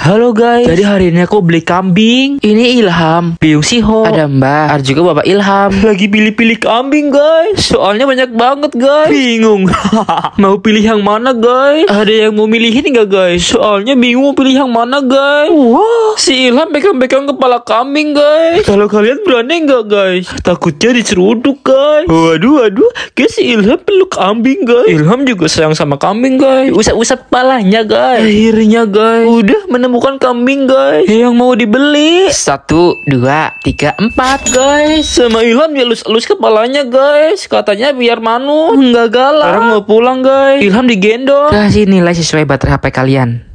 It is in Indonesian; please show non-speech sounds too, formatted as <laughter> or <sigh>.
Halo guys, jadi hari ini aku beli kambing. Ini Ilham, Biung Siho, ada Mbak, ada juga Bapak Ilham. Lagi pilih-pilih kambing guys, soalnya banyak banget guys. Bingung, <laughs> mau pilih yang mana guys? Ada yang mau milihin nggak guys? Soalnya bingung mau pilih yang mana guys. Wah, si Ilham pegang-pegang kepala kambing guys. Kalau kalian berani nggak guys? Takutnya diceruduk guys. Waduh, waduh, guys si Ilham peluk kambing guys. Ilham juga sayang sama kambing guys. Usap-usap kepalanya guys. Akhirnya guys, udah menemukan menemukan kambing guys yang mau dibeli. Satu, dua, tiga, empat guys. Sama Ilham ya elus-elus kepalanya guys. Katanya biar manu Enggak galak. Sekarang mau pulang guys. Ilham digendong. Kasih nilai sesuai baterai HP kalian.